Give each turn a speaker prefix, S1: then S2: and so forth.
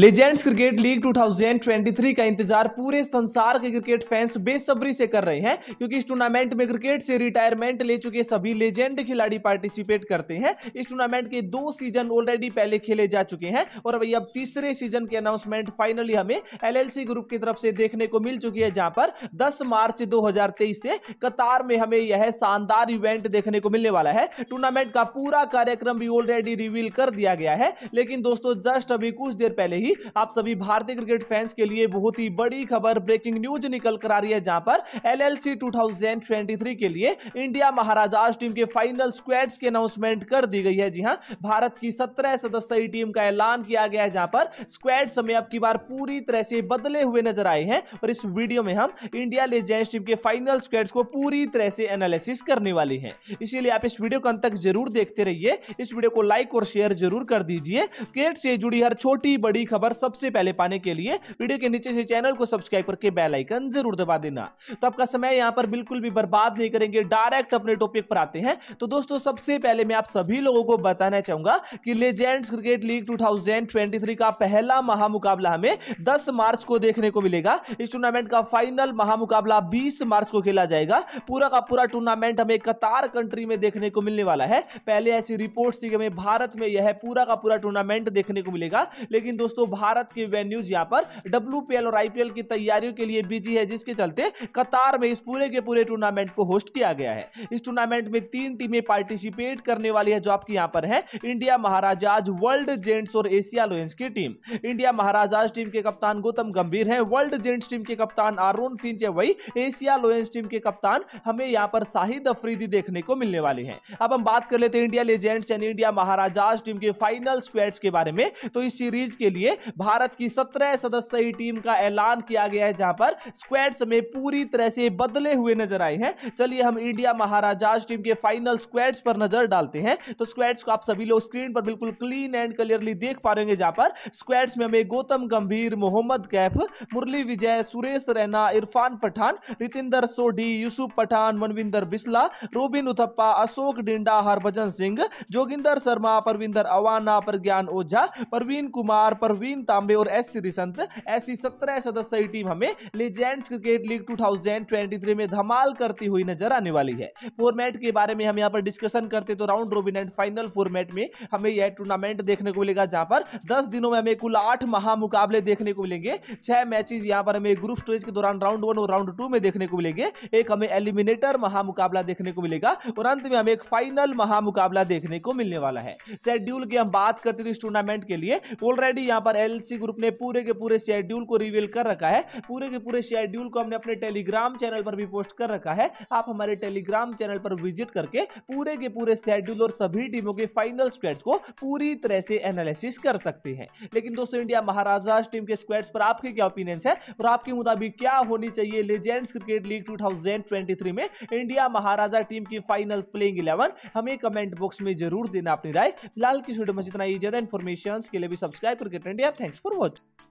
S1: Legends cricket league 2023 का इंतजार पूरे संसार के क्रिकेट फैंस बेसब्री से कर रहे हैं क्योंकि इस टूर्नामेंट में क्रिकेट से रिटायरमेंट ले चुके सभी लेजेंड खिलाड़ी पार्टिसिपेट करते हैं इस टूर्नामेंट के दो सीजन ऑलरेडी पहले खेले जा चुके हैं और अभी अब तीसरे सीजन के अनाउंसमेंट फाइनली हमें एल ग्रुप की तरफ से देखने को मिल चुकी है जहां पर दस मार्च दो से कतार में हमें यह शानदार इवेंट देखने को मिलने वाला है टूर्नामेंट का पूरा कार्यक्रम भी ऑलरेडी रिवील कर दिया गया है लेकिन दोस्तों जस्ट अभी कुछ देर पहले ही होगी आप सभी भारतीय क्रिकेट फैंस के लिए बहुत ही बड़ी खबर ब्रेकिंग न्यूज निकल कर आ रही है जहां पर एलएलसी 2023 के लिए इंडिया महाराजाज टीम के फाइनल स्क्वाड्स की अनाउंसमेंट कर दी गई है जी हाँ भारत की सत्रह सदस्यीय टीम का ऐलान किया गया है जहां पर स्क्वेड समय अब की बार पूरी तरह से बदले हुए नजर आए हैं और इस वीडियो में हम इंडिया लेजेंड्स टीम के फाइनल स्क्वाड्स को पूरी तरह से एनालिसिस करने वाले हैं इसीलिए आप इस वीडियो को अंत तक जरूर देखते रहिए इस वीडियो को लाइक और शेयर जरूर कर दीजिए क्रिकेट से जुड़ी हर छोटी बड़ी खबर खबर सबसे पहले पाने के लिए वीडियो के नीचे से चैनल को सब्सक्राइब करके बेल आइकन जरूर दबा देना तो आपका समय यहाँ पर बिल्कुल भी बर्बाद नहीं करेंगे डायरेक्ट अपने टॉपिक पर आते हैं तो दोस्तों सबसे पहले मैं आप सभी लोगों को बताना चाहूंगा कि लेजेंड्स क्रिकेट लीग 2023 का पहला महामुकाबला हमें 10 मार्च को देखने को मिलेगा इस टूर्नामेंट का फाइनल महामुकाबला 20 मार्च को खेला जाएगा पूरा का पूरा टूर्नामेंट हमें कतार कंट्री में देखने को मिलने वाला है पहले ऐसी रिपोर्ट थी कि हमें भारत में यह पूरा का पूरा टूर्नामेंट देखने को मिलेगा लेकिन दोस्तों भारत की वेन्यूज यहाँ पर डब्ल्यू और आईपीएल की तैयारियों के लिए बिजी है जिसके चलते कतार में इस पूरे के पूरे टूर्नामेंट को होस्ट किया गया है इस टूर्नामेंट में तीन टीमें पार्टिसिपेट करने वाली है जो आपकी यहाँ पर है इंडिया महाराजाज वर्ल्ड जेंट्स और एशिया लोयंस की टीम इंडिया महाराजाज टीम के कप्तान गौतम गंभीर है वर्ल्ड जेंट्स टीम के कप्तान फिंच है वही एशिया लोयंस टीम के कप्तान हमें यहाँ पर शाहिद अफरीदी देखने को मिलने वाली है अब हम बात कर लेते हैं इंडिया लेजेंड्स यानी इंडिया महाराजाज टीम के फाइनल स्क्वेड्स के बारे में तो इस सीरीज के लिए भारत की सत्रह सदस्यीय टीम का ऐलान किया गया है जहां पर स्क्वाड्स में पूरी तरह से बदले हुए नजर आए हैं चलिए हम इंडिया महाराजाज टीम के फाइनल स्क्वाड्स पर नजर डालते हैं तो स्क्वाड्स को आप सभी लोग स्क्रीन पर बिल्कुल क्लीन एंड क्लियरली देख पा रहे जहां पर स्क्वाड्स में हमें गौतम गंभीर मोहम्मद कैफ मुरली विजय सुरेश रैना इरफान पठान रितिंदर सोडी यूसुफ पठान मनविंदर बिस्ला रोबिन उथप्पा अशोक डिंडा हरभजन सिंह जोगिंदर शर्मा परविंदर अवाना प्रज्ञान ओझा परवीन कुमार परवीन प्रवीण तांबे और एस सी रिसंत ऐसी सत्रह सदस्यीय टीम हमें लेजेंड्स क्रिकेट लीग 2023 में धमाल करती हुई नजर आने वाली है फॉर्मेट के बारे में हम यहाँ पर डिस्कशन करते तो round robin and final format में हमें यह टूर्नामेंट देखने को मिलेगा जहां पर दस दिनों में हमें कुल आठ महामुकाबले देखने को मिलेंगे छह मैचेज यहाँ पर हमें ग्रुप स्टेज के दौरान राउंड वन और राउंड टू में देखने को मिलेंगे एक हमें एलिमिनेटर महामुकाबला देखने को मिलेगा और अंत में हमें एक फाइनल महामुकाबला देखने को मिलने वाला है शेड्यूल की हम बात करते थे इस टूर्नामेंट के लिए ऑलरेडी यहाँ पर पर एलसी ग्रुप ने पूरे के पूरे शेड्यूल को रिवील कर रखा है पूरे के पूरे शेड्यूल को हमने अपने टेलीग्राम चैनल पर भी पोस्ट कर रखा है आप हमारे टेलीग्राम चैनल पर विजिट करके पूरे के पूरे शेड्यूल और सभी टीमों के फाइनल स्क्वेड्स को पूरी तरह से एनालिसिस कर सकते हैं लेकिन दोस्तों इंडिया महाराजा टीम के स्क्वेड्स पर आपके क्या ओपिनियंस है और आपके मुताबिक क्या होनी चाहिए लेजेंड्स क्रिकेट लीग टू में इंडिया महाराजा टीम की फाइनल प्लेइंग इलेवन हमें कमेंट बॉक्स में जरूर देना अपनी राय लाल की स्टूडियो में जितना ही ज्यादा इन्फॉर्मेशन के लिए भी सब्सक्राइब करके Yeah. Thanks for watching.